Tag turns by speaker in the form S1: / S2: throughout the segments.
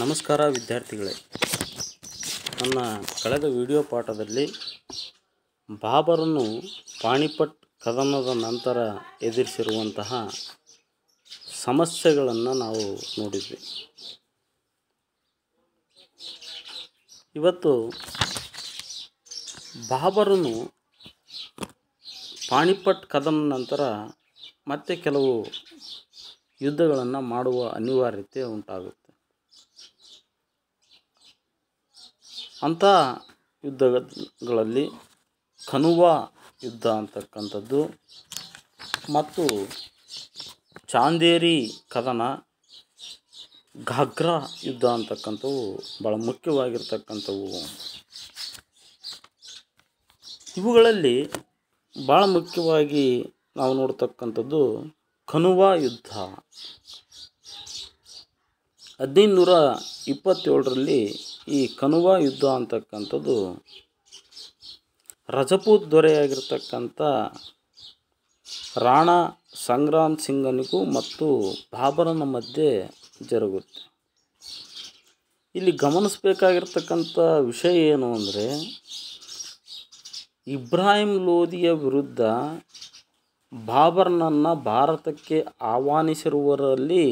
S1: ನಮಸ್ಕಾರ ವಿದ್ಯಾರ್ಥಿಗಳೇ ನನ್ನ ಕಳೆದ ವಿಡಿಯೋ ಪಾಠದಲ್ಲಿ ಬಾಬರನ್ನು ಪಾಣಿಪಟ್ ಕದನದ ನಂತರ ಎದುರಿಸಿರುವಂತಹ ಸಮಸ್ಯೆಗಳನ್ನು ನಾವು ನೋಡಿದ್ವಿ ಇವತ್ತು ಬಾಬರನು ಪಾಣಿಪಟ್ ಕದನ ನಂತರ ಮತ್ತೆ ಕೆಲವು ಯುದ್ಧಗಳನ್ನು ಮಾಡುವ ಅನಿವಾರ್ಯತೆ ಉಂಟಾಗುತ್ತೆ ಅಂಥ ಯುದ್ಧಗಳಲ್ಲಿ ಕನುವ ಯುದ್ಧ ಅಂತಕ್ಕಂಥದ್ದು ಮತ್ತು ಚಾಂದೇರಿ ಕದನ ಘಾಗ್ರಾ ಯುದ್ಧ ಅಂತಕ್ಕಂಥವು ಭಾಳ ಮುಖ್ಯವಾಗಿರ್ತಕ್ಕಂಥವು ಇವುಗಳಲ್ಲಿ ಭಾಳ ಮುಖ್ಯವಾಗಿ ನಾವು ನೋಡ್ತಕ್ಕಂಥದ್ದು ಕನುವ ಯುದ್ಧ ಹದಿನೈದು ನೂರ ಇಪ್ಪತ್ತೇಳರಲ್ಲಿ ಈ ಕನುವ ಯುದ್ಧ ಅಂತಕ್ಕಂಥದ್ದು ರಜಪೂತ್ ದೊರೆಯಾಗಿರ್ತಕ್ಕಂಥ ರಾಣಾ ಸಂಗ್ರಾಮ್ ಸಿಂಗನಿಗೂ ಮತ್ತು ಬಾಬರನ ಮಧ್ಯೆ ಜರುಗುತ್ತೆ ಇಲ್ಲಿ ಗಮನಿಸಬೇಕಾಗಿರ್ತಕ್ಕಂಥ ವಿಷಯ ಏನು ಅಂದರೆ ಇಬ್ರಾಹಿಂ ಲೋಧಿಯ ವಿರುದ್ಧ ಬಾಬರ್ನನ್ನು ಭಾರತಕ್ಕೆ ಆಹ್ವಾನಿಸಿರುವರಲ್ಲಿ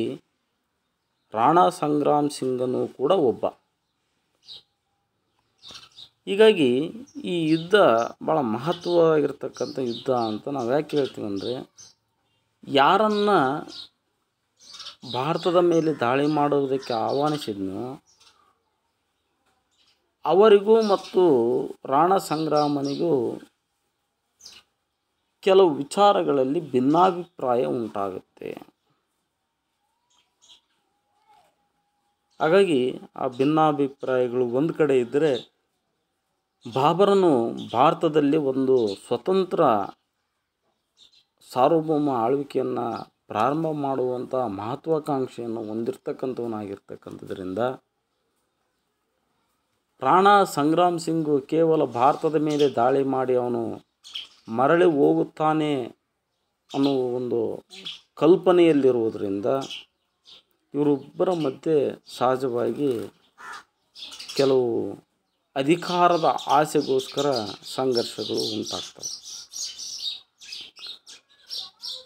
S1: ರಾಣ ಸಂಗ್ರಾಮ್ ಸಿಂಗನೂ ಕೂಡ ಒಬ್ಬ ಹೀಗಾಗಿ ಈ ಯುದ್ಧ ಭಾಳ ಮಹತ್ವವಾಗಿರ್ತಕ್ಕಂಥ ಯುದ್ಧ ಅಂತ ನಾವು ಯಾಕೆ ಹೇಳ್ತೀವಿ ಅಂದರೆ ಯಾರನ್ನು ಭಾರತದ ಮೇಲೆ ದಾಳಿ ಮಾಡುವುದಕ್ಕೆ ಆಹ್ವಾನಿಸಿದ್ನೋ ಅವರಿಗೂ ಮತ್ತು ರಾಣ ಸಂಗ್ರಾಮನಿಗೂ ಕೆಲವು ವಿಚಾರಗಳಲ್ಲಿ ಭಿನ್ನಾಭಿಪ್ರಾಯ ಉಂಟಾಗುತ್ತೆ ಹಾಗಾಗಿ ಆ ಭಿನ್ನಾಭಿಪ್ರಾಯಗಳು ಒಂದು ಕಡೆ ಇದ್ದರೆ ಬಾಬರನು ಭಾರತದಲ್ಲಿ ಒಂದು ಸ್ವತಂತ್ರ ಸಾರ್ವಭೌಮ ಆಳ್ವಿಕೆಯನ್ನು ಪ್ರಾರಂಭ ಮಾಡುವಂಥ ಮಹತ್ವಾಕಾಂಕ್ಷೆಯನ್ನು ಹೊಂದಿರತಕ್ಕಂಥವನಾಗಿರ್ತಕ್ಕಂಥದ್ರಿಂದ ರಾಣಾ ಸಂಗ್ರಾಮ್ ಸಿಂಗು ಕೇವಲ ಭಾರತದ ಮೇಲೆ ದಾಳಿ ಮಾಡಿ ಅವನು ಮರಳಿ ಹೋಗುತ್ತಾನೆ ಅನ್ನುವ ಒಂದು ಕಲ್ಪನೆಯಲ್ಲಿರುವುದರಿಂದ ಇವರಿಬ್ಬರ ಮಧ್ಯೆ ಸಹಜವಾಗಿ ಕೆಲವು ಅಧಿಕಾರದ ಆಸೆಗೋಸ್ಕರ ಸಂಘರ್ಷಗಳು ಉಂಟಾಗ್ತವೆ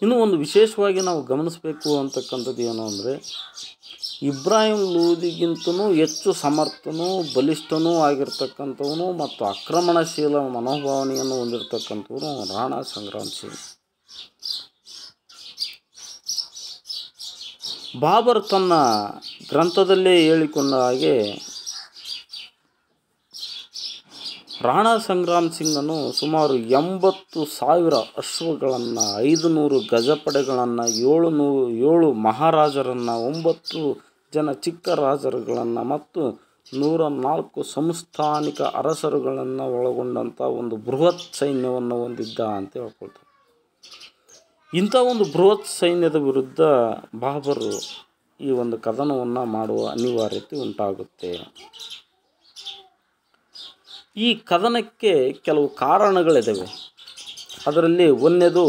S1: ಇನ್ನೂ ಒಂದು ವಿಶೇಷವಾಗಿ ನಾವು ಗಮನಿಸಬೇಕು ಅಂತಕ್ಕಂಥದ್ದು ಏನು ಅಂದರೆ ಇಬ್ರಾಹಿಂ ಲೂದಿಗಿಂತನೂ ಹೆಚ್ಚು ಸಮರ್ಥನೂ ಬಲಿಷ್ಠನೂ ಆಗಿರ್ತಕ್ಕಂಥವನು ಮತ್ತು ಆಕ್ರಮಣಶೀಲ ಮನೋಭಾವನೆಯನ್ನು ಹೊಂದಿರತಕ್ಕಂಥವನು ರಾಣಾ ಸಂಗ್ರಾಮ್ ಸಿಂಗ್ ಬಾಬರ್ ತನ್ನ ಗ್ರಂಥದಲ್ಲೇ ಹೇಳಿಕೊಂಡ ಹಾಗೆ ರಾಣಾ ಸಂಗ್ರಾಮ್ ಸಿಂಗನು ಸುಮಾರು ಎಂಬತ್ತು ಸಾವಿರ ಅಶ್ವಗಳನ್ನು ಐದು ನೂರು ಗಜಪಡೆಗಳನ್ನು ಏಳು ನೂರು ಏಳು ಮಹಾರಾಜರನ್ನು ಒಂಬತ್ತು ಜನ ಚಿಕ್ಕ ರಾಜರುಗಳನ್ನು ಮತ್ತು ನೂರ ನಾಲ್ಕು ಸಂಸ್ಥಾನಿಕ ಅರಸರುಗಳನ್ನು ಒಳಗೊಂಡಂಥ ಒಂದು ಬೃಹತ್ ಸೈನ್ಯವನ್ನು ಹೊಂದಿದ್ದ ಅಂತ ಹೇಳ್ಕೊಳ್ತಾರೆ ಇಂಥ ಒಂದು ಬೃಹತ್ ಸೈನ್ಯದ ವಿರುದ್ಧ ಬಾಬರು ಈ ಒಂದು ಕದನವನ್ನು ಮಾಡುವ ಅನಿವಾರ್ಯತೆ ಉಂಟಾಗುತ್ತೆ ಈ ಕದನಕ್ಕೆ ಕೆಲವು ಕಾರಣಗಳಿದ್ದಾವೆ ಅದರಲ್ಲಿ ಒಂದೇದು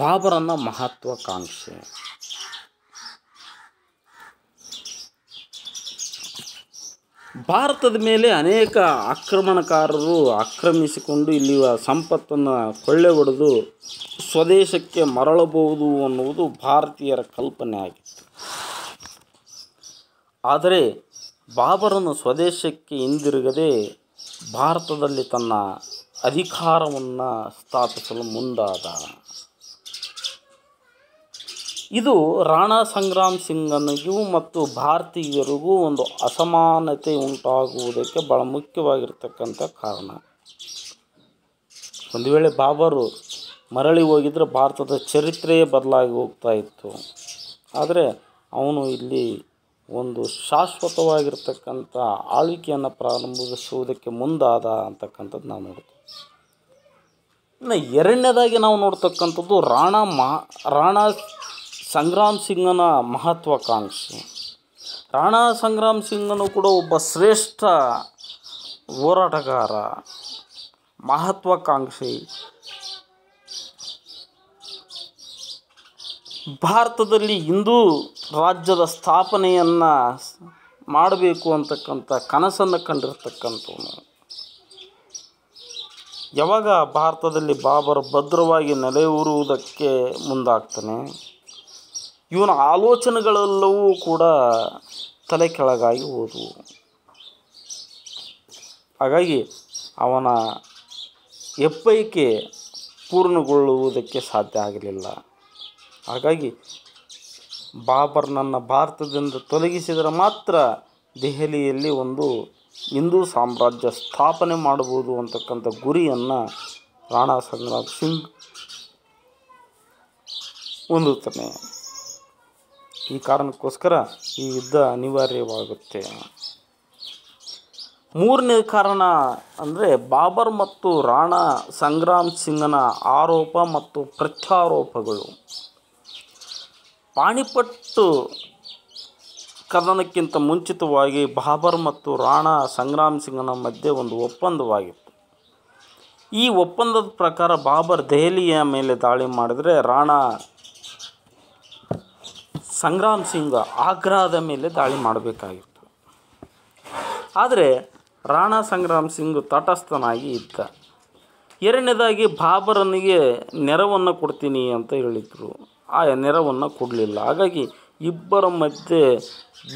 S1: ಬಾಬರನ ಮಹತ್ವಾಕಾಂಕ್ಷೆ ಭಾರತದ ಮೇಲೆ ಅನೇಕ ಆಕ್ರಮಣಕಾರರು ಆಕ್ರಮಿಸಿಕೊಂಡು ಇಲ್ಲಿಯ ಸಂಪತ್ತನ್ನು ಕೊಳ್ಳೆ ಹೊಡೆದು ಸ್ವದೇಶಕ್ಕೆ ಮರಳಬಹುದು ಅನ್ನುವುದು ಭಾರತೀಯರ ಕಲ್ಪನೆ ಆಗಿತ್ತು ಆದರೆ ಬಾಬರನು ಸ್ವದೇಶಕ್ಕೆ ಹಿಂದಿರುಗದೆ ಭಾರತದಲ್ಲಿ ತನ್ನ ಅಧಿಕಾರವನ್ನು ಸ್ಥಾಪಿಸಲು ಮುಂದಾದ ಇದು ರಾಣಾ ಸಂಗ್ರಾಮ್ ಸಿಂಗನಿಗೂ ಮತ್ತು ಭಾರತೀಯರಿಗೂ ಒಂದು ಅಸಮಾನತೆ ಉಂಟಾಗುವುದಕ್ಕೆ ಭಾಳ ಮುಖ್ಯವಾಗಿರ್ತಕ್ಕಂಥ ಕಾರಣ ಒಂದು ವೇಳೆ ಬಾಬರು ಮರಳಿ ಹೋಗಿದ್ರೆ ಭಾರತದ ಚರಿತ್ರೆಯೇ ಬದಲಾಗಿ ಹೋಗ್ತಾ ಇತ್ತು ಆದರೆ ಅವನು ಇಲ್ಲಿ ಒಂದು ಶಾಶ್ವತವಾಗಿರ್ತಕ್ಕಂಥ ಆಳ್ವಿಕೆಯನ್ನು ಪ್ರಾರಂಭಿಸುವುದಕ್ಕೆ ಮುಂದಾದ ಅಂತಕ್ಕಂಥದ್ದು ನಾವು ನೋಡ್ತೀವಿ ಇನ್ನು ಎರಡನೇದಾಗಿ ನಾವು ನೋಡ್ತಕ್ಕಂಥದ್ದು ರಾಣಾ ಮಹಾ ರಾಣಾ ಸಂಗ್ರಾಮ್ ಸಿಂಗನ ಮಹತ್ವಾಕಾಂಕ್ಷೆ ರಾಣಾ ಸಂಗ್ರಾಮ್ ಸಿಂಗನು ಕೂಡ ಒಬ್ಬ ಶ್ರೇಷ್ಠ ಹೋರಾಟಗಾರ ಮಹತ್ವಾಕಾಂಕ್ಷಿ ಭಾರತದಲ್ಲಿ ಹಿಂದೂ ರಾಜ್ಯದ ಸ್ಥಾಪನೆಯನ್ನು ಮಾಡಬೇಕು ಅಂತಕ್ಕಂಥ ಕನಸನ್ನು ಕಂಡಿರ್ತಕ್ಕಂಥವನು ಯಾವಾಗ ಭಾರತದಲ್ಲಿ ಬಾಬರ್ ಭದ್ರವಾಗಿ ನೆಲೆಯೂರುವುದಕ್ಕೆ ಮುಂದಾಗ್ತಾನೆ ಇವನ ಆಲೋಚನೆಗಳೆಲ್ಲವೂ ಕೂಡ ತಲೆ ಕೆಳಗಾಗಿ ಹೋದವು ಹಾಗಾಗಿ ಅವನ ಎಪ್ಪೈಕೆ ಪೂರ್ಣಗೊಳ್ಳುವುದಕ್ಕೆ ಸಾಧ್ಯ ಆಗಲಿಲ್ಲ ಹಾಗಾಗಿ ಬಾಬರ್ನನ್ನು ಭಾರತದಿಂದ ತೊಲಗಿಸಿದರೆ ಮಾತ್ರ ದೆಹಲಿಯಲ್ಲಿ ಒಂದು ಹಿಂದೂ ಸಾಮ್ರಾಜ್ಯ ಸ್ಥಾಪನೆ ಮಾಡಬಹುದು ಅಂತಕ್ಕಂಥ ಗುರಿಯನ್ನು ರಾಣಾ ಸಂಗ್ರಾಮ್ ಸಿಂಗ್ ಹೊಂದುತ್ತಾನೆ ಈ ಕಾರಣಕ್ಕೋಸ್ಕರ ಈ ಯುದ್ಧ ಅನಿವಾರ್ಯವಾಗುತ್ತೆ ಮೂರನೇ ಕಾರಣ ಅಂದರೆ ಬಾಬರ್ ಮತ್ತು ರಾಣಾ ಸಂಗ್ರಾಮ್ ಸಿಂಗನ ಆರೋಪ ಮತ್ತು ಪ್ರತ್ಯಾರೋಪಗಳು ಪಾಣಿಪಟ್ಟು ಕದನಕ್ಕಿಂತ ಮುಂಚಿತವಾಗಿ ಬಾಬರ್ ಮತ್ತು ರಾಣಾ ಸಂಗ್ರಾಮ್ ಸಿಂಗ್ನ ಮಧ್ಯೆ ಒಂದು ಒಪ್ಪಂದವಾಗಿತ್ತು ಈ ಒಪ್ಪಂದದ ಪ್ರಕಾರ ಬಾಬರ್ ದೆಹಲಿಯ ಮೇಲೆ ದಾಳಿ ಮಾಡಿದರೆ ರಾಣಾ ಸಂಗ್ರಾಮ್ ಸಿಂಗ್ ಆಗ್ರಾದ ಮೇಲೆ ದಾಳಿ ಮಾಡಬೇಕಾಗಿತ್ತು ಆದರೆ ರಾಣಾ ಸಂಗ್ರಾಮ್ ಸಿಂಗ್ ತಟಸ್ಥನಾಗಿ ಇದ್ದ ಎರಡನೇದಾಗಿ ಬಾಬರನಿಗೆ ನೆರವನ್ನು ಕೊಡ್ತೀನಿ ಅಂತ ಹೇಳಿದರು ಆ ನೆರವನ್ನು ಕೊಡಲಿಲ್ಲ ಹಾಗಾಗಿ ಇಬ್ಬರ ಮಧ್ಯೆ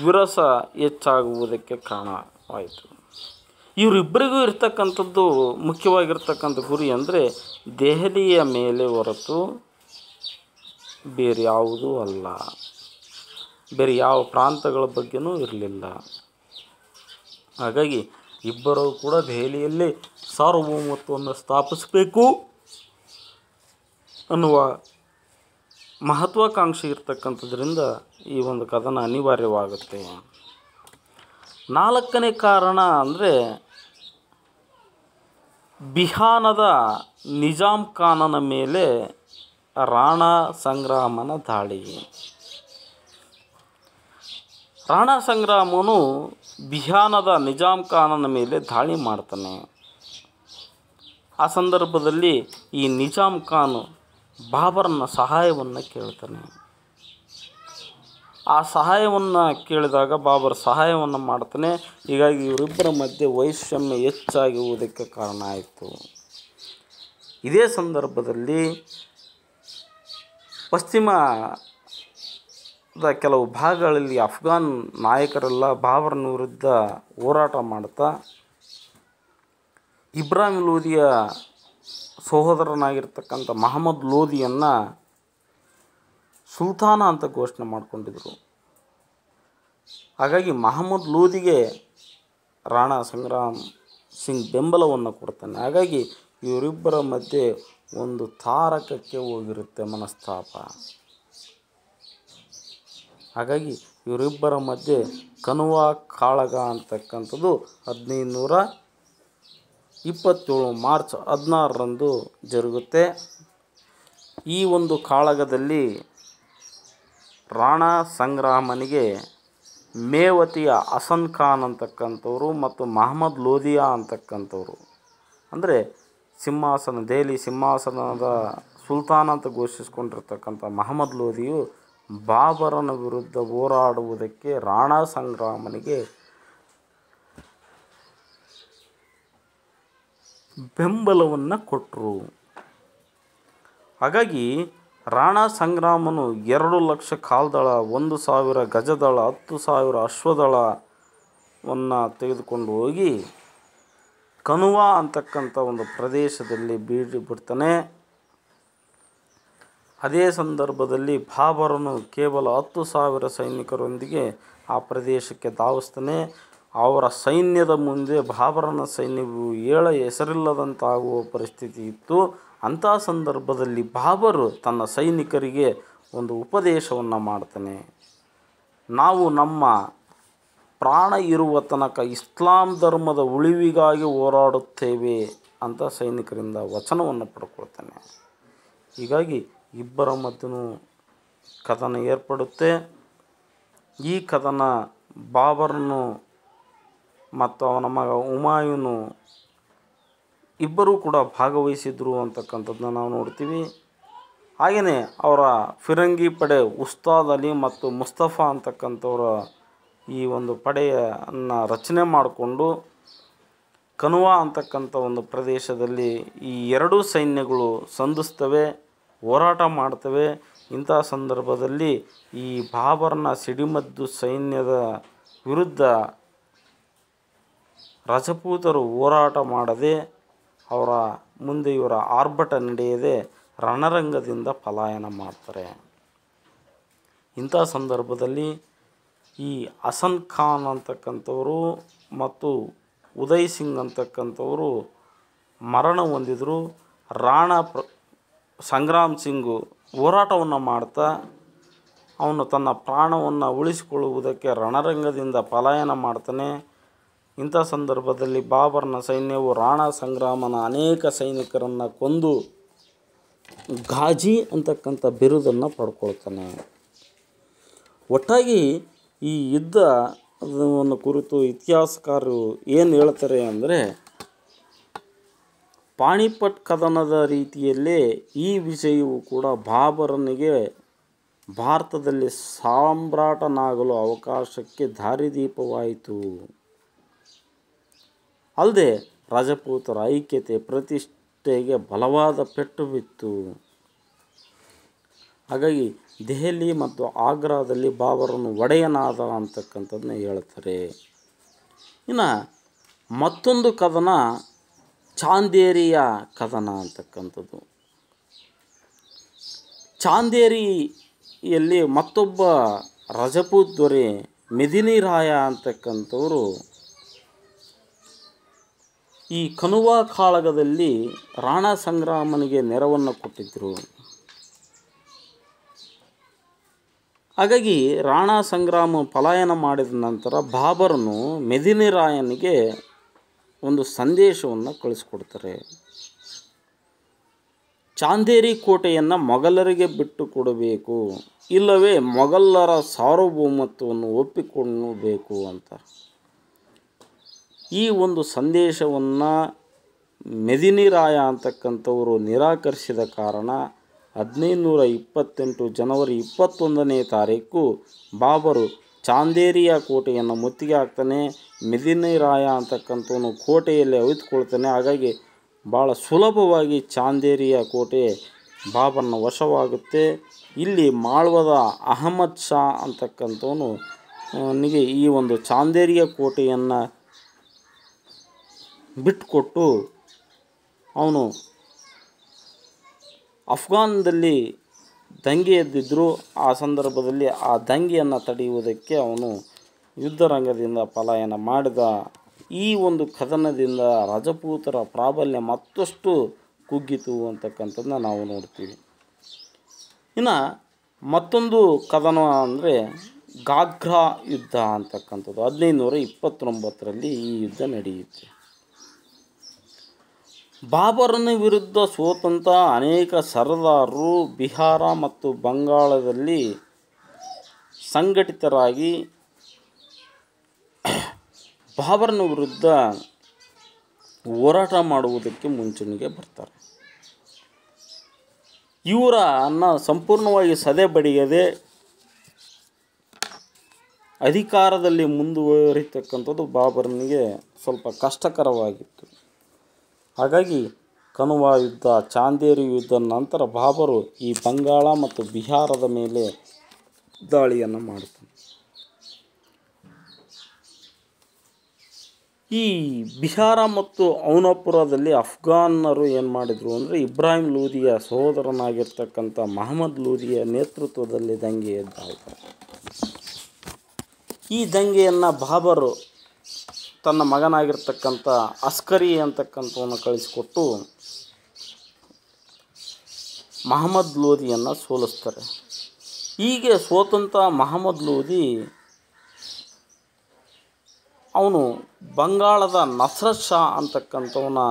S1: ವಿರಸ ಹೆಚ್ಚಾಗುವುದಕ್ಕೆ ಕಾರಣವಾಯಿತು ಇವರಿಬ್ಬರಿಗೂ ಇರ್ತಕ್ಕಂಥದ್ದು ಮುಖ್ಯವಾಗಿರ್ತಕ್ಕಂಥ ಗುರಿ ಅಂದರೆ ದೆಹಲಿಯ ಮೇಲೆ ಹೊರತು ಬೇರೆ ಯಾವುದೂ ಅಲ್ಲ ಬೇರೆ ಯಾವ ಪ್ರಾಂತಗಳ ಬಗ್ಗೆನೂ ಇರಲಿಲ್ಲ ಹಾಗಾಗಿ ಇಬ್ಬರೂ ಕೂಡ ದೆಹಲಿಯಲ್ಲಿ ಸಾರ್ವಭೌಮತ್ವವನ್ನು ಸ್ಥಾಪಿಸಬೇಕು ಅನ್ನುವ ಮಹತ್ವಾಕಾಂಕ್ಷೆ ಇರ್ತಕ್ಕಂಥದ್ರಿಂದ ಈ ಒಂದು ಕದನ ಅನಿವಾರ್ಯವಾಗುತ್ತೆ ನಾಲ್ಕನೇ ಕಾರಣ ಅಂದರೆ ಬಿಹಾನದ ನಿಜಾಮ್ ಖಾನನ ಮೇಲೆ ರಾಣಾ ಸಂಗ್ರಾಮನ ದಾಳಿ ರಾಣಾ ಸಂಗ್ರಾಮನು ಬಿಹಾನದ ನಿಜಾಮ್ ಖಾನನ ಮೇಲೆ ದಾಳಿ ಮಾಡ್ತಾನೆ ಆ ಸಂದರ್ಭದಲ್ಲಿ ಈ ನಿಜಾಮ್ ಖಾನ್ ಬಾಬರ್ನ ಸಹಾಯವನ್ನು ಕೇಳ್ತಾನೆ ಆ ಸಹಾಯವನ್ನು ಕೇಳಿದಾಗ ಬಾಬರ್ ಸಹಾಯವನ್ನು ಮಾಡ್ತಾನೆ ಹೀಗಾಗಿ ಇವರಿಬ್ಬರ ಮಧ್ಯೆ ವೈಷಮ್ಯ ಹೆಚ್ಚಾಗಿರುವುದಕ್ಕೆ ಕಾರಣ ಆಯಿತು ಇದೇ ಸಂದರ್ಭದಲ್ಲಿ ಪಶ್ಚಿಮ ಕೆಲವು ಭಾಗಗಳಲ್ಲಿ ಅಫ್ಘಾನ್ ನಾಯಕರೆಲ್ಲ ಬಾಬರ್ನ ವಿರುದ್ಧ ಹೋರಾಟ ಮಾಡ್ತಾ ಇಬ್ರಾಹಿಂ ಲೋಧಿಯ ಸಹೋದರನಾಗಿರ್ತಕ್ಕಂಥ ಮಹಮ್ಮದ್ ಲೋಧಿಯನ್ನು ಸುಲ್ತಾನ ಅಂತ ಘೋಷಣೆ ಮಾಡಿಕೊಂಡಿದ್ರು ಹಾಗಾಗಿ ಮಹಮ್ಮದ್ ಲೋಧಿಗೆ ರಾಣಾ ಸಂಗ್ರಾಮ್ ಸಿಂಗ್ ಬೆಂಬಲವನ್ನು ಕೊಡ್ತಾನೆ ಹಾಗಾಗಿ ಇವರಿಬ್ಬರ ಮಧ್ಯೆ ಒಂದು ತಾರಕಕ್ಕೆ ಹೋಗಿರುತ್ತೆ ಮನಸ್ತಾಪ ಹಾಗಾಗಿ ಇವರಿಬ್ಬರ ಮಧ್ಯೆ ಕನುವ ಕಾಳಗ ಅಂತಕ್ಕಂಥದ್ದು ಹದಿನೈದು ನೂರ ಇಪ್ಪತ್ತೇಳು ಮಾರ್ಚ್ ಹದಿನಾರರಂದು ಜರುಗುತ್ತೆ ಈ ಒಂದು ಕಾಳಗದಲ್ಲಿ ರಾಣಾ ಸಂಗ್ರಾಮನಿಗೆ ಮೇವತಿಯ ಹಸನ್ ಖಾನ್ ಅಂತಕ್ಕಂಥವ್ರು ಮತ್ತು ಮಹಮ್ಮದ್ ಲೋಧಿಯಾ ಅಂತಕ್ಕಂಥವ್ರು ಅಂದರೆ ಸಿಂಹಾಸನ ದೆಹಲಿ ಸಿಂಹಾಸನದ ಸುಲ್ತಾನ್ ಅಂತ ಘೋಷಿಸ್ಕೊಂಡಿರ್ತಕ್ಕಂಥ ಮಹಮ್ಮದ್ ಲೋಧಿಯು ಬಾಬರನ ವಿರುದ್ಧ ಹೋರಾಡುವುದಕ್ಕೆ ರಾಣಾ ಸಂಗ್ರಾಮನಿಗೆ ಬೆಂಬಲವನ್ನು ಕೊಟ್ಟರು ಹಾಗಾಗಿ ರಾಣಾ ಸಂಗ್ರಾಮನು ಎರಡು ಲಕ್ಷ ಕಾಲ್ದಳ ಒಂದು ಸಾವಿರ ಗಜದಳ ಹತ್ತು ಸಾವಿರ ಅಶ್ವದಳವನ್ನು ತೆಗೆದುಕೊಂಡು ಹೋಗಿ ಕನುವಾ ಅಂತಕ್ಕಂಥ ಒಂದು ಪ್ರದೇಶದಲ್ಲಿ ಬೀಡಿ ಬಿಡ್ತಾನೆ ಅದೇ ಸಂದರ್ಭದಲ್ಲಿ ಬಾಬರನು ಕೇವಲ ಹತ್ತು ಸಾವಿರ ಸೈನಿಕರೊಂದಿಗೆ ಆ ಪ್ರದೇಶಕ್ಕೆ ಧಾವಿಸ್ತಾನೆ ಅವರ ಸೈನ್ಯದ ಮುಂದೆ ಬಾಬರನ ಸೈನ್ಯವು ಏಳ ಹೆಸರಿಲ್ಲದಂತಾಗುವ ಪರಿಸ್ಥಿತಿ ಇತ್ತು ಅಂಥ ಸಂದರ್ಭದಲ್ಲಿ ಬಾಬರು ತನ್ನ ಸೈನಿಕರಿಗೆ ಒಂದು ಉಪದೇಶವನ್ನು ಮಾಡ್ತಾನೆ ನಾವು ನಮ್ಮ ಪ್ರಾಣ ಇರುವ ತನಕ ಇಸ್ಲಾಂ ಧರ್ಮದ ಉಳಿವಿಗಾಗಿ ಹೋರಾಡುತ್ತೇವೆ ಅಂತ ಸೈನಿಕರಿಂದ ವಚನವನ್ನು ಪಡ್ಕೊಳ್ತಾನೆ ಹೀಗಾಗಿ ಇಬ್ಬರ ಮಧ್ಯೂ ಕದನ ಏರ್ಪಡುತ್ತೆ ಈ ಕದನ ಬಾಬರನು ಮತ್ತು ಅವನ ಮಗ ಉಮಾಯುನು ಇಬ್ಬರೂ ಕೂಡ ಭಾಗವಹಿಸಿದ್ರು ಅಂತಕ್ಕಂಥದ್ದನ್ನ ನಾವು ನೋಡ್ತೀವಿ ಹಾಗೆಯೇ ಅವರ ಫಿರಂಗಿ ಪಡೆ ಉಸ್ತಾದ್ ಅಲಿ ಮತ್ತು ಮುಸ್ತಫಾ ಅಂತಕ್ಕಂಥವರ ಈ ಒಂದು ಪಡೆಯನ್ನು ರಚನೆ ಮಾಡಿಕೊಂಡು ಕನುವಾ ಅಂತಕ್ಕಂಥ ಒಂದು ಪ್ರದೇಶದಲ್ಲಿ ಈ ಎರಡೂ ಸೈನ್ಯಗಳು ಸಂಧಿಸ್ತವೆ ಹೋರಾಟ ಮಾಡ್ತವೆ ಇಂಥ ಸಂದರ್ಭದಲ್ಲಿ ಈ ಬಾಬರ್ನ ಸಿಡಿಮದ್ದು ಸೈನ್ಯದ ವಿರುದ್ಧ ರಜಪೂತರು ಹೋರಾಟ ಮಾಡದೆ ಅವರ ಮುಂದೆ ಇವರ ಆರ್ಭಟ ನಡೆಯದೆ ರಣರಂಗದಿಂದ ಪಲಾಯನ ಮಾಡ್ತಾರೆ ಇಂಥ ಸಂದರ್ಭದಲ್ಲಿ ಈ ಹಸನ್ ಖಾನ್ ಅಂತಕ್ಕಂಥವರು ಮತ್ತು ಉದಯ್ ಸಿಂಗ್ ಅಂತಕ್ಕಂಥವರು ಮರಣ ಹೊಂದಿದರು ರಾಣಾ ಪ್ರ ಸಂಗ್ರಾಮ್ ಸಿಂಗು ಹೋರಾಟವನ್ನು ಮಾಡ್ತಾ ಅವನು ತನ್ನ ಪ್ರಾಣವನ್ನು ಉಳಿಸಿಕೊಳ್ಳುವುದಕ್ಕೆ ರಣರಂಗದಿಂದ ಪಲಾಯನ ಮಾಡ್ತಾನೆ ಇಂಥ ಸಂದರ್ಭದಲ್ಲಿ ಬಾಬರ್ನ ಸೈನ್ಯವು ರಾಣಾ ಸಂಗ್ರಾಮನ ಅನೇಕ ಸೈನಿಕರನ್ನು ಕೊಂದು ಗಾಜಿ ಅಂತಕ್ಕಂಥ ಬಿರುದನ್ನು ಪಡ್ಕೊಳ್ತಾನೆ ಒಟ್ಟಾಗಿ ಈ ಯುದ್ಧವನ್ನು ಕುರಿತು ಇತಿಹಾಸಕಾರರು ಏನು ಹೇಳ್ತಾರೆ ಅಂದರೆ ಪಾಣಿಪಟ್ ಕದನದ ರೀತಿಯಲ್ಲೇ ಈ ವಿಷಯವು ಕೂಡ ಬಾಬರನಿಗೆ ಭಾರತದಲ್ಲಿ ಸಾಮ್ರಾಟನಾಗಲು ಅವಕಾಶಕ್ಕೆ ದಾರಿದೀಪವಾಯಿತು ಅಲ್ಲದೆ ರಾಜಪೂತರ ಐಕ್ಯತೆ ಪ್ರತಿಷ್ಠೆಗೆ ಬಲವಾದ ಪೆಟ್ಟು ಬಿತ್ತು ಹಾಗಾಗಿ ದೆಹಲಿ ಮತ್ತು ಆಗ್ರಾದಲ್ಲಿ ಬಾಬರನ್ನು ಒಡೆಯನಾದ ಅಂತಕ್ಕಂಥದ್ದನ್ನ ಹೇಳ್ತಾರೆ ಇನ್ನು ಮತ್ತೊಂದು ಕದನ ಚಾಂದೇರಿಯ ಕದನ ಅಂತಕ್ಕಂಥದ್ದು ಚಾಂದೇರಿಯಲ್ಲಿ ಮತ್ತೊಬ್ಬ ರಜಪೂತ್ ದೊರೆ ಮೆದಿನಿರಾಯ ಅಂತಕ್ಕಂಥವರು ಈ ಕನುವ ಕಾಳಗದಲ್ಲಿ ರಾಣಾ ಸಂಗ್ರಾಮನಿಗೆ ನೆರವನ್ನು ಕೊಟ್ಟಿದ್ದರು ಹಾಗಾಗಿ ರಾಣಾ ಸಂಗ್ರಾಮ ಪಲಾಯನ ಮಾಡಿದ ನಂತರ ಬಾಬರನು ಮೆದಿನಿರಾಯನಿಗೆ ಒಂದು ಸಂದೇಶವನ್ನು ಕಳಿಸ್ಕೊಡ್ತಾರೆ ಚಾಂದೇರಿ ಕೋಟೆಯನ್ನು ಮೊಘಲರಿಗೆ ಬಿಟ್ಟು ಕೊಡಬೇಕು ಇಲ್ಲವೇ ಮೊಘಲರ ಸಾರ್ವಭೌಮತ್ವವನ್ನು ಒಪ್ಪಿಕೊಳ್ಳಬೇಕು ಅಂತ ಈ ಒಂದು ಸಂದೇಶವನ್ನು ಮೆದಿನಿರಾಯ ಅಂತಕ್ಕಂಥವರು ನಿರಾಕರಿಸಿದ ಕಾರಣ ನೂರ ಇಪ್ಪತ್ತೆಂಟು ಜನವರಿ ಇಪ್ಪತ್ತೊಂದನೇ ತಾರೀಕು ಬಾಬರು ಚಾಂದೇರಿಯ ಕೋಟೆಯನ್ನು ಮುತ್ತಿಗೆ ಹಾಕ್ತಾನೆ ರಾಯ ಅಂತಕ್ಕಂಥವನು ಕೋಟೆಯಲ್ಲಿ ಅವಿತುಕೊಳ್ತಾನೆ ಹಾಗಾಗಿ ಭಾಳ ಸುಲಭವಾಗಿ ಚಾಂದೇರಿಯ ಕೋಟೆ ಬಾಬನ ವಶವಾಗುತ್ತೆ ಇಲ್ಲಿ ಮಾಳ್ವದ ಅಹಮದ್ ಶಾ ಅಂತಕ್ಕಂಥವನು ಅವನಿಗೆ ಈ ಒಂದು ಚಾಂದೇರಿಯ ಕೋಟೆಯನ್ನು ಬಿಟ್ಟುಕೊಟ್ಟು ಅವನು ಅಫ್ಘಾನ್ದಲ್ಲಿ ದಂಗೆ ಎದ್ದಿದ್ದರೂ ಆ ಸಂದರ್ಭದಲ್ಲಿ ಆ ದಂಗೆಯನ್ನು ತಡೆಯುವುದಕ್ಕೆ ಅವನು ಯುದ್ಧರಂಗದಿಂದ ಪಲಾಯನ ಮಾಡಿದ ಈ ಒಂದು ಕದನದಿಂದ ರಜಪೂತರ ಪ್ರಾಬಲ್ಯ ಮತ್ತಷ್ಟು ಕುಗ್ಗಿತು ಅಂತಕ್ಕಂಥದ್ದನ್ನ ನಾವು ನೋಡ್ತೀವಿ ಇನ್ನು ಮತ್ತೊಂದು ಕದನ ಅಂದರೆ ಗಾಗ್ರಾ ಯುದ್ಧ ಅಂತಕ್ಕಂಥದ್ದು ನೂರ ಇಪ್ಪತ್ತೊಂಬತ್ತರಲ್ಲಿ ಈ ಯುದ್ಧ ನಡೆಯುತ್ತೆ ಬಾಬರನ ವಿರುದ್ಧ ಸೋತಂಥ ಅನೇಕ ಸರದಾರರು ಬಿಹಾರ ಮತ್ತು ಬಂಗಾಳದಲ್ಲಿ ಸಂಘಟಿತರಾಗಿ ಬಾಬರನ ವಿರುದ್ಧ ಹೋರಾಟ ಮಾಡುವುದಕ್ಕೆ ಮುಂಚೂಣಿಗೆ ಬರ್ತಾರೆ ಇವರನ್ನು ಸಂಪೂರ್ಣವಾಗಿ ಸದೆ ಬಡಿಯದೆ ಅಧಿಕಾರದಲ್ಲಿ ಮುಂದುವರಿತಕ್ಕಂಥದ್ದು ಬಾಬರನಿಗೆ ಸ್ವಲ್ಪ ಕಷ್ಟಕರವಾಗಿತ್ತು ಹಾಗಾಗಿ ಕನುವ ಯುದ್ಧ ಚಾಂದೇರಿ ಯುದ್ಧ ನಂತರ ಬಾಬರು ಈ ಬಂಗಾಳ ಮತ್ತು ಬಿಹಾರದ ಮೇಲೆ ದಾಳಿಯನ್ನು ಮಾಡ್ತಾನೆ ಈ ಬಿಹಾರ ಮತ್ತು ಔನಪುರದಲ್ಲಿ ಅಫ್ಘಾನರು ಏನು ಮಾಡಿದರು ಅಂದರೆ ಇಬ್ರಾಹಿಂ ಲೂದಿಯ ಸಹೋದರನಾಗಿರ್ತಕ್ಕಂಥ ಮಹಮ್ಮದ್ ಲೂದಿಯ ನೇತೃತ್ವದಲ್ಲಿ ದಂಗೆ ಎದ್ದಾಯಿತು ಈ ದಂಗೆಯನ್ನು ಬಾಬರು ತನ್ನ ಮಗನಾಗಿರ್ತಕ್ಕಂಥ ಅಸ್ಕರಿ ಅಂತಕ್ಕಂಥವನ್ನು ಕಳಿಸಿಕೊಟ್ಟು ಮಹಮ್ಮದ್ ಲೋದಿಯನ್ನು ಸೋಲಿಸ್ತಾರೆ ಹೀಗೆ ಸೋತಂಥ ಮಹಮ್ಮದ್ ಲೋಧಿ ಅವನು ಬಂಗಾಳದ ನಸ್ರತ್ ಶಾ ಅಂತಕ್ಕಂಥವನ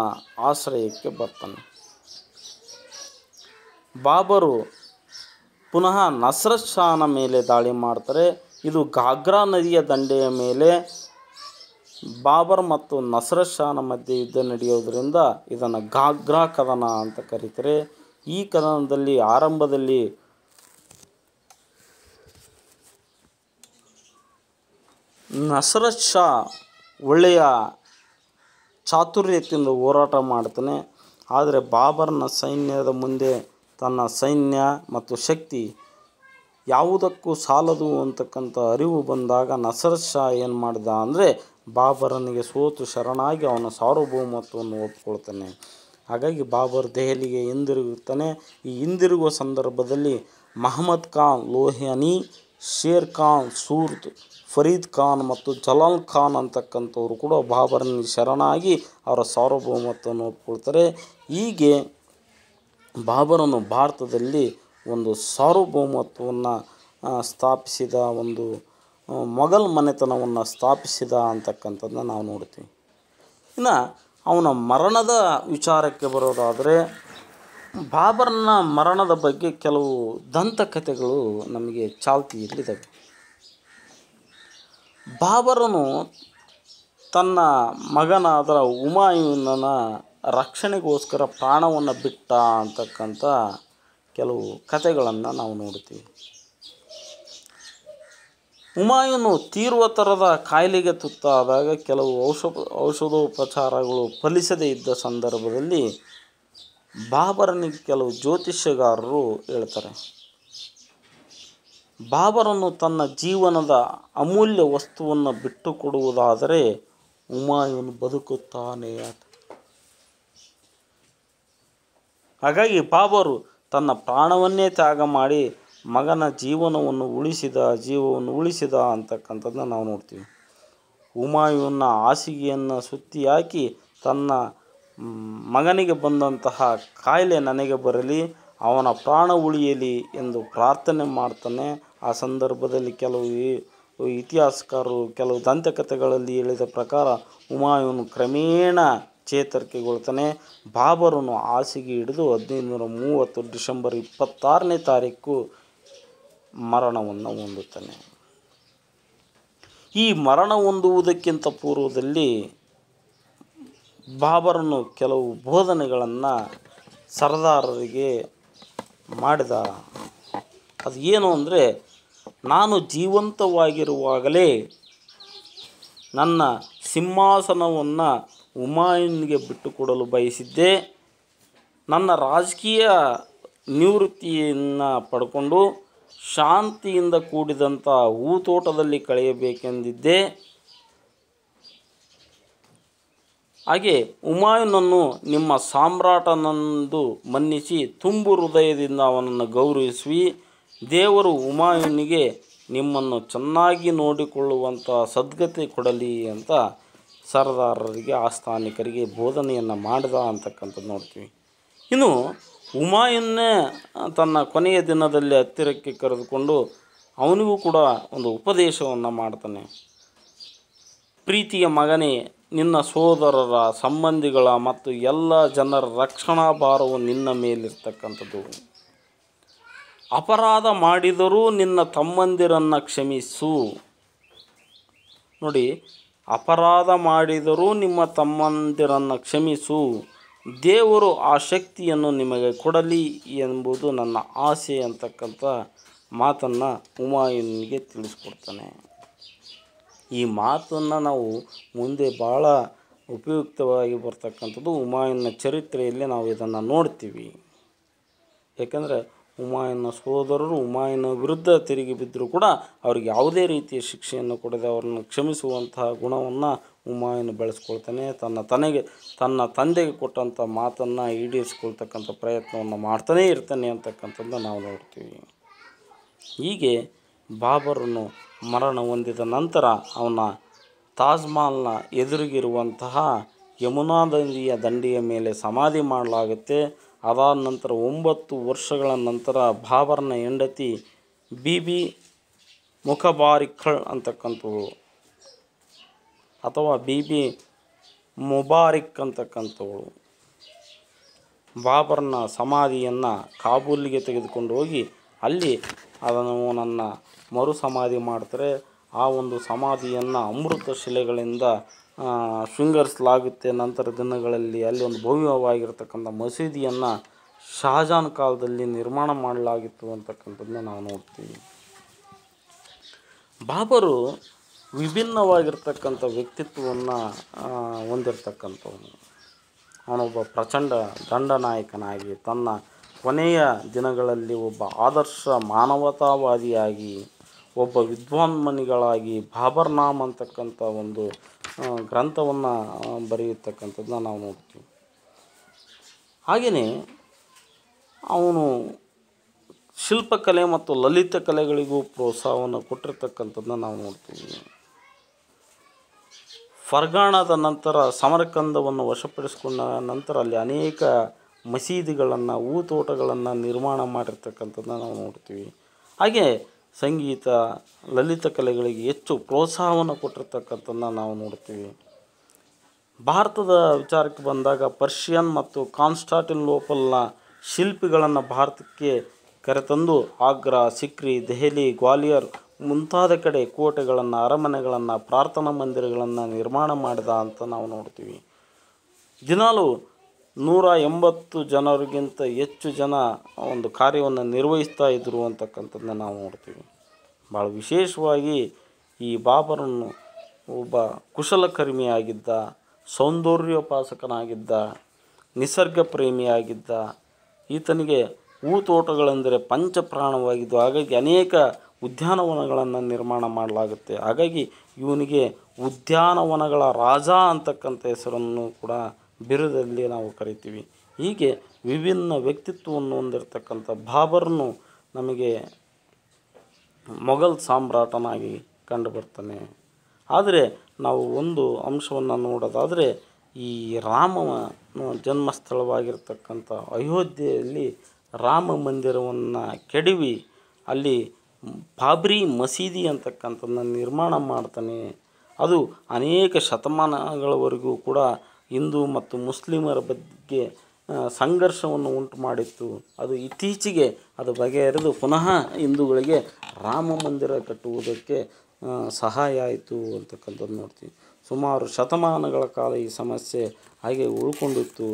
S1: ಆಶ್ರಯಕ್ಕೆ ಬರ್ತಾನೆ ಬಾಬರು ಪುನಃ ನಸ್ರತ್ ಶಾನ ಮೇಲೆ ದಾಳಿ ಮಾಡ್ತಾರೆ ಇದು ಘಾಗ್ರಾ ನದಿಯ ದಂಡೆಯ ಮೇಲೆ ಬಾಬರ್ ಮತ್ತು ನಸರ ಶಾನ ಮಧ್ಯೆ ಯುದ್ಧ ನಡೆಯೋದರಿಂದ ಇದನ್ನು ಘಾಗ್ರಾ ಕದನ ಅಂತ ಕರೀತಾರೆ ಈ ಕದನದಲ್ಲಿ ಆರಂಭದಲ್ಲಿ ನಸರ ಶಾ ಒಳ್ಳೆಯ ಚಾತುರ್ಯತೆಯಿಂದ ಹೋರಾಟ ಮಾಡ್ತಾನೆ ಆದರೆ ಬಾಬರ್ನ ಸೈನ್ಯದ ಮುಂದೆ ತನ್ನ ಸೈನ್ಯ ಮತ್ತು ಶಕ್ತಿ ಯಾವುದಕ್ಕೂ ಸಾಲದು ಅಂತಕ್ಕಂಥ ಅರಿವು ಬಂದಾಗ ನಸರತ್ ಶಾ ಏನು ಮಾಡಿದ ಅಂದರೆ ಬಾಬರನಿಗೆ ಸೋತು ಶರಣಾಗಿ ಅವನ ಸಾರ್ವಭೌಮತ್ವವನ್ನು ಒಪ್ಪಿಕೊಳ್ತಾನೆ ಹಾಗಾಗಿ ಬಾಬರ್ ದೆಹಲಿಗೆ ಹಿಂದಿರುಗುತ್ತಾನೆ ಈ ಹಿಂದಿರುಗುವ ಸಂದರ್ಭದಲ್ಲಿ ಮಹಮ್ಮದ್ ಖಾನ್ ಲೋಹಿಯಾನಿ ಶೇರ್ ಖಾನ್ ಸೂರ್ದ್ ಫರೀದ್ ಖಾನ್ ಮತ್ತು ಜಲಾಲ್ ಖಾನ್ ಅಂತಕ್ಕಂಥವ್ರು ಕೂಡ ಬಾಬರನಿಗೆ ಶರಣಾಗಿ ಅವರ ಸಾರ್ವಭೌಮತ್ವವನ್ನು ಒಪ್ಪಿಕೊಳ್ತಾರೆ ಹೀಗೆ ಬಾಬರನು ಭಾರತದಲ್ಲಿ ಒಂದು ಸಾರ್ವಭೌಮತ್ವವನ್ನು ಸ್ಥಾಪಿಸಿದ ಒಂದು ಮೊಘಲ್ ಮನೆತನವನ್ನು ಸ್ಥಾಪಿಸಿದ ಅಂತಕ್ಕಂಥದ್ದನ್ನ ನಾವು ನೋಡ್ತೀವಿ ಇನ್ನು ಅವನ ಮರಣದ ವಿಚಾರಕ್ಕೆ ಬರೋದಾದರೆ ಬಾಬರ್ನ ಮರಣದ ಬಗ್ಗೆ ಕೆಲವು ದಂತಕಥೆಗಳು ನಮಗೆ ಚಾಲ್ತಿಯಲ್ಲಿದ್ದಾವೆ ಬಾಬರನು ತನ್ನ ಮಗನಾದ ಉಮಾಯುನ ರಕ್ಷಣೆಗೋಸ್ಕರ ಪ್ರಾಣವನ್ನು ಬಿಟ್ಟ ಅಂತಕ್ಕಂಥ ಕೆಲವು ಕಥೆಗಳನ್ನು ನಾವು ನೋಡ್ತೀವಿ ಹುಮಾಯೂನು ತೀರ್ವ ಥರದ ಕಾಯಿಲೆಗೆ ತುತ್ತಾದಾಗ ಕೆಲವು ಔಷಧ ಔಷಧೋಪಚಾರಗಳು ಫಲಿಸದೇ ಇದ್ದ ಸಂದರ್ಭದಲ್ಲಿ ಬಾಬರನಿಗೆ ಕೆಲವು ಜ್ಯೋತಿಷ್ಯಗಾರರು ಹೇಳ್ತಾರೆ ಬಾಬರನ್ನು ತನ್ನ ಜೀವನದ ಅಮೂಲ್ಯ ವಸ್ತುವನ್ನು ಬಿಟ್ಟು ಕೊಡುವುದಾದರೆ ಹುಮಾಯೂನು ಬದುಕುತ್ತಾನೆ ಹಾಗಾಗಿ ಬಾಬರು ತನ್ನ ಪ್ರಾಣವನ್ನೇ ತ್ಯಾಗ ಮಾಡಿ ಮಗನ ಜೀವನವನ್ನು ಉಳಿಸಿದ ಜೀವವನ್ನು ಉಳಿಸಿದ ಅಂತಕ್ಕಂಥದ್ದನ್ನ ನಾವು ನೋಡ್ತೀವಿ ಹುಮಾಯೂನ್ನ ಹಾಸಿಗೆಯನ್ನು ಸುತ್ತಿ ಹಾಕಿ ತನ್ನ ಮಗನಿಗೆ ಬಂದಂತಹ ಕಾಯಿಲೆ ನನಗೆ ಬರಲಿ ಅವನ ಪ್ರಾಣ ಉಳಿಯಲಿ ಎಂದು ಪ್ರಾರ್ಥನೆ ಮಾಡ್ತಾನೆ ಆ ಸಂದರ್ಭದಲ್ಲಿ ಕೆಲವು ಇತಿಹಾಸಕಾರರು ಕೆಲವು ದಂತಕಥೆಗಳಲ್ಲಿ ಹೇಳಿದ ಪ್ರಕಾರ ಹುಮಾಯೂನು ಕ್ರಮೇಣ ಚೇತರಿಕೆಗೊಳ್ತಾನೆ ಬಾಬರನು ಹಾಸಿಗೆ ಹಿಡಿದು ಹದಿನೈದು ನೂರ ಮೂವತ್ತು ಡಿಸೆಂಬರ್ ಇಪ್ಪತ್ತಾರನೇ ತಾರೀಕು ಮರಣವನ್ನು ಹೊಂದುತ್ತಾನೆ ಈ ಮರಣ ಹೊಂದುವುದಕ್ಕಿಂತ ಪೂರ್ವದಲ್ಲಿ ಬಾಬರನು ಕೆಲವು ಬೋಧನೆಗಳನ್ನು ಸರ್ದಾರರಿಗೆ ಮಾಡಿದ ಅದು ಏನು ಅಂದರೆ ನಾನು ಜೀವಂತವಾಗಿರುವಾಗಲೇ ನನ್ನ ಸಿಂಹಾಸನವನ್ನು ಉಮಾಯನಿಗೆ ಬಿಟ್ಟುಕೊಡಲು ಬಯಸಿದ್ದೆ ನನ್ನ ರಾಜಕೀಯ ನಿವೃತ್ತಿಯನ್ನು ಪಡ್ಕೊಂಡು ಶಾಂತಿಯಿಂದ ಕೂಡಿದಂಥ ಹೂತೋಟದಲ್ಲಿ ಕಳೆಯಬೇಕೆಂದಿದ್ದೆ ಹಾಗೆ ಉಮಾಯುನನ್ನು ನಿಮ್ಮ ಸಾಮ್ರಾಟನೆಂದು ಮನ್ನಿಸಿ ತುಂಬು ಹೃದಯದಿಂದ ಅವನನ್ನು ಗೌರವಿಸಿ ದೇವರು ಹುಮಾಯೂನಿಗೆ ನಿಮ್ಮನ್ನು ಚೆನ್ನಾಗಿ ನೋಡಿಕೊಳ್ಳುವಂಥ ಸದ್ಗತಿ ಕೊಡಲಿ ಅಂತ ಸರದಾರರಿಗೆ ಆಸ್ಥಾನಿಕರಿಗೆ ಬೋಧನೆಯನ್ನು ಮಾಡಿದ ಅಂತಕ್ಕಂಥದ್ದು ನೋಡ್ತೀವಿ ಇನ್ನು ಉಮಾಯನ್ನೇ ತನ್ನ ಕೊನೆಯ ದಿನದಲ್ಲಿ ಹತ್ತಿರಕ್ಕೆ ಕರೆದುಕೊಂಡು ಅವನಿಗೂ ಕೂಡ ಒಂದು ಉಪದೇಶವನ್ನು ಮಾಡ್ತಾನೆ ಪ್ರೀತಿಯ ಮಗನೇ ನಿನ್ನ ಸೋದರರ ಸಂಬಂಧಿಗಳ ಮತ್ತು ಎಲ್ಲ ಜನರ ರಕ್ಷಣಾ ಭಾರವು ನಿನ್ನ ಮೇಲಿರ್ತಕ್ಕಂಥದ್ದು ಅಪರಾಧ ಮಾಡಿದರೂ ನಿನ್ನ ತಮ್ಮಂದಿರನ್ನು ಕ್ಷಮಿಸು ನೋಡಿ ಅಪರಾಧ ಮಾಡಿದರೂ ನಿಮ್ಮ ತಮ್ಮಂದಿರನ್ನು ಕ್ಷಮಿಸು ದೇವರು ಆ ಶಕ್ತಿಯನ್ನು ನಿಮಗೆ ಕೊಡಲಿ ಎಂಬುದು ನನ್ನ ಆಸೆ ಅಂತಕ್ಕಂಥ ಮಾತನ್ನು ಉಮಾಯುನಿಗೆ ತಿಳಿಸ್ಕೊಡ್ತಾನೆ ಈ ಮಾತನ್ನು ನಾವು ಮುಂದೆ ಭಾಳ ಉಪಯುಕ್ತವಾಗಿ ಬರ್ತಕ್ಕಂಥದ್ದು ಉಮಾಯನ ಚರಿತ್ರೆಯಲ್ಲಿ ನಾವು ಇದನ್ನು ನೋಡ್ತೀವಿ ಯಾಕಂದರೆ ಉಮಾಯನ ಸೋದರರು ಉಮಾಯನ ವಿರುದ್ಧ ತಿರುಗಿ ಬಿದ್ದರೂ ಕೂಡ ಅವ್ರಿಗೆ ಯಾವುದೇ ರೀತಿಯ ಶಿಕ್ಷೆಯನ್ನು ಕೊಡದೆ ಅವರನ್ನು ಕ್ಷಮಿಸುವಂತಹ ಗುಣವನ್ನು ಉಮಾಯನ್ನು ಬೆಳೆಸ್ಕೊಳ್ತಾನೆ ತನ್ನ ತನಗೆ ತನ್ನ ತಂದೆಗೆ ಕೊಟ್ಟಂಥ ಮಾತನ್ನು ಈಡೇರಿಸ್ಕೊಳ್ತಕ್ಕಂಥ ಪ್ರಯತ್ನವನ್ನು ಮಾಡ್ತಾನೇ ಇರ್ತಾನೆ ಅಂತಕ್ಕಂಥದ್ದು ನಾವು ನೋಡ್ತೀವಿ ಹೀಗೆ ಬಾಬರನ್ನು ಮರಣ ಹೊಂದಿದ ನಂತರ ಅವನ ತಾಜ್ಮಹಲ್ನ ಎದುರಿಗಿರುವಂತಹ ಯಮುನಾ ನದಿಯ ದಂಡಿಯ ಮೇಲೆ ಸಮಾಧಿ ಮಾಡಲಾಗುತ್ತೆ ಅದಾದ ನಂತರ ಒಂಬತ್ತು ವರ್ಷಗಳ ನಂತರ ಬಾಬರ್ನ ಹೆಂಡತಿ ಬಿ ಬಿ ಮುಖಬಾರಿಖಳ್ ಅಂತಕ್ಕಂಥವು ಅಥವಾ ಬಿ ಬಿ ಮುಬಾರಿಕ್ ಅಂತಕ್ಕಂಥವಳು ಬಾಬರ್ನ ಸಮಾಧಿಯನ್ನು ಕಾಬೂಲಿಗೆ ತೆಗೆದುಕೊಂಡು ಹೋಗಿ ಅಲ್ಲಿ ಅದನ್ನು ನನ್ನ ಮರು ಸಮಾಧಿ ಮಾಡ್ತಾರೆ ಆ ಒಂದು ಸಮಾಧಿಯನ್ನು ಅಮೃತ ಶಿಲೆಗಳಿಂದ ಶೃಂಗರಿಸಲಾಗುತ್ತೆ ನಂತರ ದಿನಗಳಲ್ಲಿ ಅಲ್ಲಿ ಒಂದು ಭವ್ಯವಾಗಿರ್ತಕ್ಕಂಥ ಮಸೀದಿಯನ್ನು ಶಹಜಾನ್ ಕಾಲದಲ್ಲಿ ನಿರ್ಮಾಣ ಮಾಡಲಾಗಿತ್ತು ಅಂತಕ್ಕಂಥದ್ದನ್ನ ನಾವು ನೋಡ್ತೀವಿ ಬಾಬರು ವಿಭಿನ್ನವಾಗಿರ್ತಕ್ಕಂಥ ವ್ಯಕ್ತಿತ್ವವನ್ನು ಹೊಂದಿರ್ತಕ್ಕಂಥವನು ಅವನೊಬ್ಬ ಪ್ರಚಂಡ ದಂಡನಾಯಕನಾಗಿ ತನ್ನ ಕೊನೆಯ ದಿನಗಳಲ್ಲಿ ಒಬ್ಬ ಆದರ್ಶ ಮಾನವತಾವಾದಿಯಾಗಿ ಒಬ್ಬ ಬಾಬರ್ ಬಾಬರ್ನಾಮ್ ಅಂತಕ್ಕಂಥ ಒಂದು ಗ್ರಂಥವನ್ನು ಬರೆಯತಕ್ಕಂಥದ್ದನ್ನ ನಾವು ನೋಡ್ತೀವಿ ಹಾಗೆಯೇ ಅವನು ಶಿಲ್ಪಕಲೆ ಮತ್ತು ಲಲಿತ ಕಲೆಗಳಿಗೂ ಪ್ರೋತ್ಸಾಹವನ್ನು ಕೊಟ್ಟಿರ್ತಕ್ಕಂಥದ್ದನ್ನ ನಾವು ನೋಡ್ತೀವಿ ಫರ್ಗಾಣದ ನಂತರ ಸಮರಕಂದವನ್ನು ವಶಪಡಿಸಿಕೊಂಡ ನಂತರ ಅಲ್ಲಿ ಅನೇಕ ಮಸೀದಿಗಳನ್ನು ಹೂತೋಟಗಳನ್ನು ನಿರ್ಮಾಣ ಮಾಡಿರ್ತಕ್ಕಂಥದ್ದನ್ನು ನಾವು ನೋಡ್ತೀವಿ ಹಾಗೆ ಸಂಗೀತ ಲಲಿತ ಕಲೆಗಳಿಗೆ ಹೆಚ್ಚು ಪ್ರೋತ್ಸಾಹವನ್ನು ಕೊಟ್ಟಿರ್ತಕ್ಕಂಥದ್ದನ್ನು ನಾವು ನೋಡ್ತೀವಿ ಭಾರತದ ವಿಚಾರಕ್ಕೆ ಬಂದಾಗ ಪರ್ಷಿಯನ್ ಮತ್ತು ಕಾನ್ಸ್ಟಾಟಿನ್ ಲೋಪಲ್ನ ಶಿಲ್ಪಿಗಳನ್ನು ಭಾರತಕ್ಕೆ ಕರೆತಂದು ಆಗ್ರಾ ಸಿಕ್ರಿ ದೆಹಲಿ ಗ್ವಾಲಿಯರ್ ಮುಂತಾದ ಕಡೆ ಕೋಟೆಗಳನ್ನು ಅರಮನೆಗಳನ್ನು ಪ್ರಾರ್ಥನಾ ಮಂದಿರಗಳನ್ನು ನಿರ್ಮಾಣ ಮಾಡಿದ ಅಂತ ನಾವು ನೋಡ್ತೀವಿ ದಿನಾಲೂ ನೂರ ಎಂಬತ್ತು ಜನರಿಗಿಂತ ಹೆಚ್ಚು ಜನ ಒಂದು ಕಾರ್ಯವನ್ನು ನಿರ್ವಹಿಸ್ತಾ ಇದ್ದರು ಅಂತಕ್ಕಂಥದ್ದನ್ನ ನಾವು ನೋಡ್ತೀವಿ ಭಾಳ ವಿಶೇಷವಾಗಿ ಈ ಬಾಬರನ್ನು ಒಬ್ಬ ಕುಶಲಕರ್ಮಿಯಾಗಿದ್ದ ಸೌಂದರ್ಯೋಪಾಸಕನಾಗಿದ್ದ ನಿಸರ್ಗ ಪ್ರೇಮಿಯಾಗಿದ್ದ ಈತನಿಗೆ ಹೂ ತೋಟಗಳೆಂದರೆ ಪಂಚಪ್ರಾಣವಾಗಿದ್ದು ಹಾಗಾಗಿ ಅನೇಕ ಉದ್ಯಾನವನಗಳನ್ನು ನಿರ್ಮಾಣ ಮಾಡಲಾಗುತ್ತೆ ಹಾಗಾಗಿ ಇವನಿಗೆ ಉದ್ಯಾನವನಗಳ ರಾಜ ಅಂತಕ್ಕಂಥ ಹೆಸರನ್ನು ಕೂಡ ಬಿರುದಲ್ಲಿ ನಾವು ಕರಿತೀವಿ ಹೀಗೆ ವಿಭಿನ್ನ ವ್ಯಕ್ತಿತ್ವವನ್ನು ಹೊಂದಿರತಕ್ಕಂಥ ಬಾಬರ್ನು ನಮಗೆ ಮೊಘಲ್ ಸಾಮ್ರಾಟನಾಗಿ ಕಂಡುಬರ್ತಾನೆ ಆದರೆ ನಾವು ಒಂದು ಅಂಶವನ್ನು ನೋಡೋದಾದರೆ ಈ ರಾಮ ಜನ್ಮಸ್ಥಳವಾಗಿರ್ತಕ್ಕಂಥ ಅಯೋಧ್ಯೆಯಲ್ಲಿ ರಾಮ ಮಂದಿರವನ್ನು ಕೆಡವಿ ಅಲ್ಲಿ ಬಾಬ್ರಿ ಮಸೀದಿ ಅಂತಕ್ಕಂಥದ್ದನ್ನ ನಿರ್ಮಾಣ ಮಾಡ್ತಾನೆ ಅದು ಅನೇಕ ಶತಮಾನಗಳವರೆಗೂ ಕೂಡ ಹಿಂದೂ ಮತ್ತು ಮುಸ್ಲಿಮರ ಬಗ್ಗೆ ಸಂಘರ್ಷವನ್ನು ಉಂಟು ಮಾಡಿತ್ತು ಅದು ಇತ್ತೀಚೆಗೆ ಅದು ಬಗೆಹರಿದು ಪುನಃ ಹಿಂದೂಗಳಿಗೆ ರಾಮ ಮಂದಿರ ಕಟ್ಟುವುದಕ್ಕೆ ಸಹಾಯ ಆಯಿತು ಅಂತಕ್ಕಂಥದ್ದು ನೋಡ್ತೀವಿ ಸುಮಾರು ಶತಮಾನಗಳ ಕಾಲ ಈ ಸಮಸ್ಯೆ ಹಾಗೆ ಉಳ್ಕೊಂಡಿತ್ತು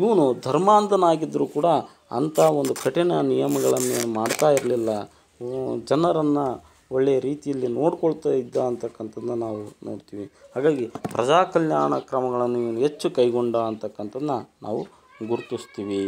S1: ಇವನು ಧರ್ಮಾಂಧನಾಗಿದ್ದರೂ ಕೂಡ ಅಂಥ ಒಂದು ಕಠಿಣ ನಿಯಮಗಳನ್ನು ಮಾಡ್ತಾ ಇರಲಿಲ್ಲ ಜನರನ್ನು ಒಳ್ಳೆಯ ರೀತಿಯಲ್ಲಿ ನೋಡ್ಕೊಳ್ತಾ ಇದ್ದ ಅಂತಕ್ಕಂಥದ್ದನ್ನ ನಾವು ನೋಡ್ತೀವಿ ಹಾಗಾಗಿ ಪ್ರಜಾ ಕಲ್ಯಾಣ ಕ್ರಮಗಳನ್ನು ಹೆಚ್ಚು ಕೈಗೊಂಡ ಅಂತಕ್ಕಂಥದ್ದನ್ನ ನಾವು ಗುರುತಿಸ್ತೀವಿ